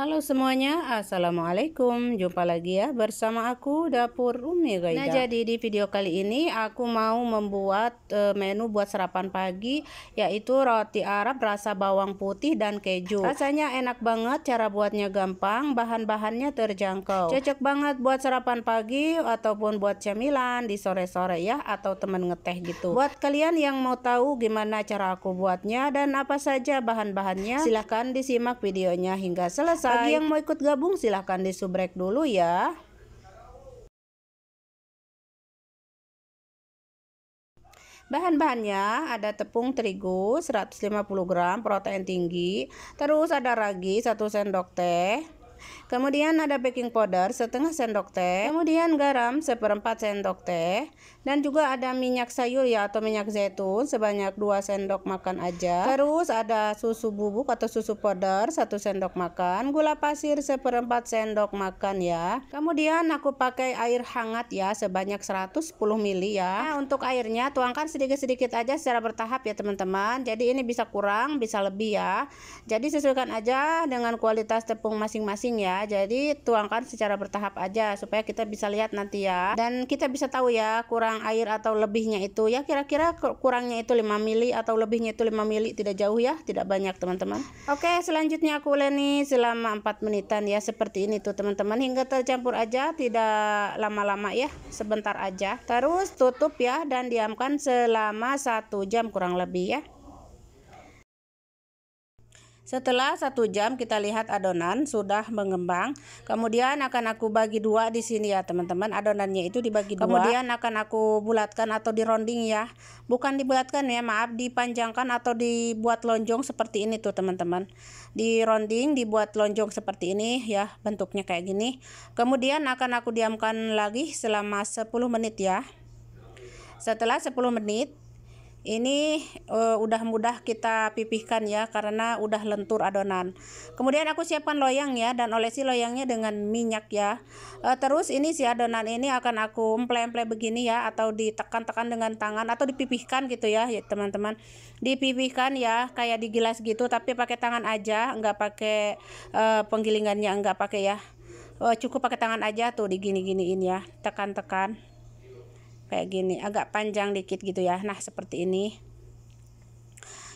Halo semuanya, Assalamualaikum Jumpa lagi ya bersama aku Dapur Umi Gaida Nah jadi di video kali ini aku mau membuat uh, menu buat sarapan pagi Yaitu roti Arab rasa bawang putih dan keju Rasanya enak banget, cara buatnya gampang, bahan-bahannya terjangkau Cocok banget buat sarapan pagi ataupun buat cemilan di sore-sore ya Atau temen ngeteh gitu Buat kalian yang mau tahu gimana cara aku buatnya dan apa saja bahan-bahannya Silahkan disimak videonya hingga selesai bagi yang mau ikut gabung silahkan di subrek dulu ya. Bahan-bahannya ada tepung terigu 150 gram protein tinggi, terus ada ragi 1 sendok teh, Kemudian ada baking powder setengah sendok teh. Kemudian garam seperempat sendok teh. Dan juga ada minyak sayur ya atau minyak zaitun sebanyak 2 sendok makan aja. Terus ada susu bubuk atau susu powder satu sendok makan. Gula pasir seperempat sendok makan ya. Kemudian aku pakai air hangat ya sebanyak 110 ml ya. Nah, untuk airnya tuangkan sedikit-sedikit aja secara bertahap ya teman-teman. Jadi ini bisa kurang, bisa lebih ya. Jadi sesuaikan aja dengan kualitas tepung masing-masing ya jadi tuangkan secara bertahap aja supaya kita bisa lihat nanti ya dan kita bisa tahu ya kurang air atau lebihnya itu ya kira-kira kurangnya itu 5 mili atau lebihnya itu 5 mili tidak jauh ya tidak banyak teman-teman oke selanjutnya aku uleni selama 4 menitan ya seperti ini tuh teman-teman hingga tercampur aja tidak lama-lama ya sebentar aja terus tutup ya dan diamkan selama satu jam kurang lebih ya setelah satu jam kita lihat adonan sudah mengembang. Kemudian akan aku bagi dua di sini ya teman-teman. Adonannya itu dibagi dua. Kemudian akan aku bulatkan atau di rounding ya. Bukan dibulatkan ya maaf dipanjangkan atau dibuat lonjong seperti ini tuh teman-teman. Di rounding, dibuat lonjong seperti ini ya bentuknya kayak gini. Kemudian akan aku diamkan lagi selama 10 menit ya. Setelah 10 menit ini uh, udah mudah kita pipihkan ya karena udah lentur adonan kemudian aku siapkan loyang ya dan olesi loyangnya dengan minyak ya uh, terus ini si adonan ini akan aku emple-emple begini ya atau ditekan-tekan dengan tangan atau dipipihkan gitu ya, ya teman-teman dipipihkan ya kayak digilas gitu tapi pakai tangan aja nggak pakai uh, penggilingannya nggak pakai ya uh, cukup pakai tangan aja tuh digini-giniin ya tekan-tekan kayak gini agak panjang dikit gitu ya nah seperti ini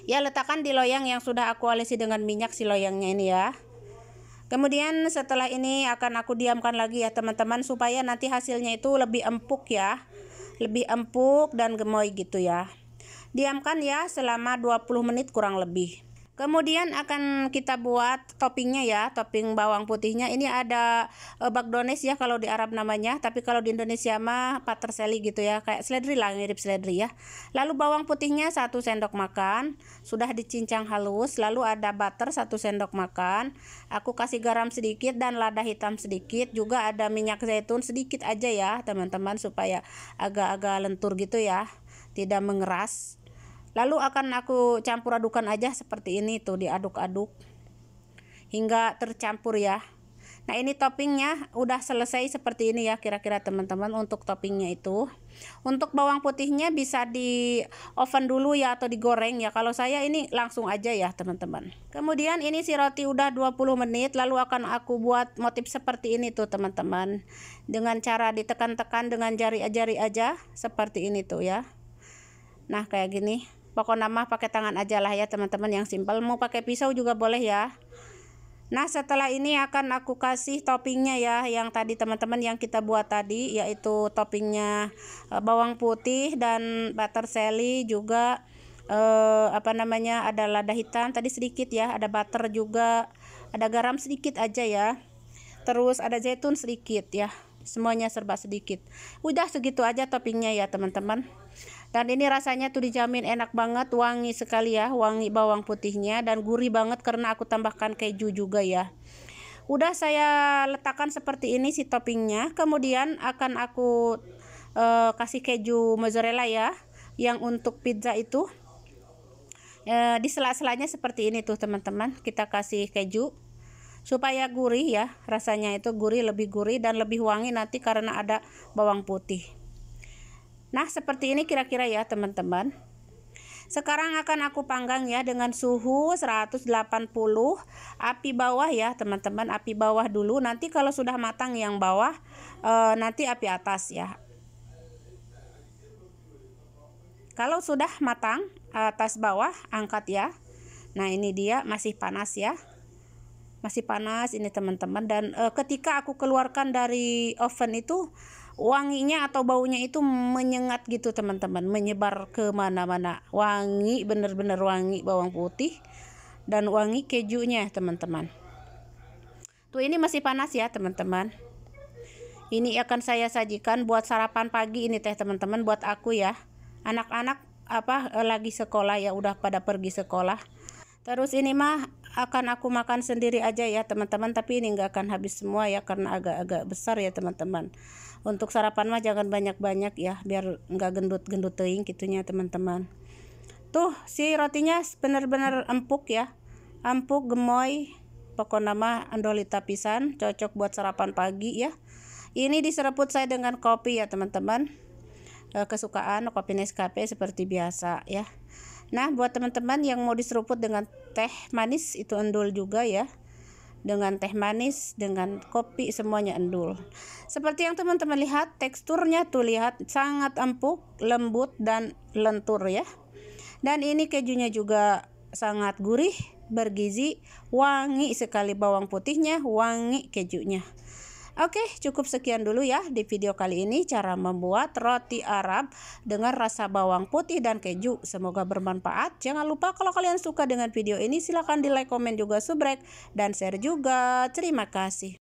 ya letakkan di loyang yang sudah aku olesi dengan minyak si loyangnya ini ya kemudian setelah ini akan aku diamkan lagi ya teman-teman supaya nanti hasilnya itu lebih empuk ya lebih empuk dan gemoy gitu ya diamkan ya selama 20 menit kurang lebih Kemudian akan kita buat toppingnya ya, topping bawang putihnya. Ini ada e, eh, bagdones ya kalau di Arab namanya, tapi kalau di Indonesia mah paterseli gitu ya, kayak seledri lah, mirip seledri ya. Lalu bawang putihnya satu sendok makan, sudah dicincang halus. Lalu ada butter satu sendok makan. Aku kasih garam sedikit dan lada hitam sedikit, juga ada minyak zaitun sedikit aja ya, teman-teman supaya agak-agak lentur gitu ya, tidak mengeras. Lalu akan aku campur adukan aja seperti ini tuh diaduk-aduk hingga tercampur ya. Nah ini toppingnya udah selesai seperti ini ya kira-kira teman-teman untuk toppingnya itu. Untuk bawang putihnya bisa di oven dulu ya atau digoreng ya. Kalau saya ini langsung aja ya teman-teman. Kemudian ini si roti udah 20 menit lalu akan aku buat motif seperti ini tuh teman-teman. Dengan cara ditekan-tekan dengan jari-jari aja seperti ini tuh ya. Nah kayak gini pokoknya nama, pakai tangan aja lah ya teman-teman yang simpel mau pakai pisau juga boleh ya nah setelah ini akan aku kasih toppingnya ya yang tadi teman-teman yang kita buat tadi yaitu toppingnya eh, bawang putih dan butter sally juga eh, apa namanya ada lada hitam tadi sedikit ya ada butter juga ada garam sedikit aja ya terus ada zaitun sedikit ya semuanya serba sedikit udah segitu aja toppingnya ya teman-teman dan ini rasanya tuh dijamin enak banget, wangi sekali ya, wangi bawang putihnya dan gurih banget karena aku tambahkan keju juga ya. Udah saya letakkan seperti ini si toppingnya, kemudian akan aku uh, kasih keju mozzarella ya, yang untuk pizza itu. Uh, di sela-selanya seperti ini tuh teman-teman, kita kasih keju supaya gurih ya, rasanya itu gurih lebih gurih dan lebih wangi nanti karena ada bawang putih. Nah, seperti ini kira-kira ya, teman-teman. Sekarang akan aku panggang ya dengan suhu 180 api bawah ya teman-teman api bawah dulu nanti kalau sudah matang yang bawah e, nanti api atas ya kalau sudah matang atas bawah angkat ya nah ini dia masih panas ya masih panas ini teman-teman dan e, ketika aku keluarkan dari oven itu wanginya atau baunya itu menyengat gitu teman-teman menyebar kemana-mana wangi bener-bener wangi bawang putih dan wangi kejunya teman-teman tuh ini masih panas ya teman-teman ini akan saya sajikan buat sarapan pagi ini teh teman-teman buat aku ya anak-anak apa lagi sekolah ya udah pada pergi sekolah terus ini mah akan aku makan sendiri aja ya teman-teman tapi ini nggak akan habis semua ya karena agak-agak besar ya teman-teman untuk sarapan mah jangan banyak-banyak ya biar nggak gendut-gendut teing gitunya teman-teman tuh si rotinya benar-benar empuk ya empuk gemoy pokok nama andolita pisan cocok buat sarapan pagi ya ini diseruput saya dengan kopi ya teman-teman eh, kesukaan kopi Nescafe seperti biasa ya Nah, buat teman-teman yang mau diseruput dengan teh manis itu endul juga ya. Dengan teh manis, dengan kopi semuanya endul. Seperti yang teman-teman lihat, teksturnya tuh lihat sangat empuk, lembut dan lentur ya. Dan ini kejunya juga sangat gurih, bergizi, wangi sekali bawang putihnya, wangi kejunya. Oke, cukup sekian dulu ya di video kali ini cara membuat roti Arab dengan rasa bawang putih dan keju. Semoga bermanfaat. Jangan lupa kalau kalian suka dengan video ini silahkan di like, komen juga, subrek, dan share juga. Terima kasih.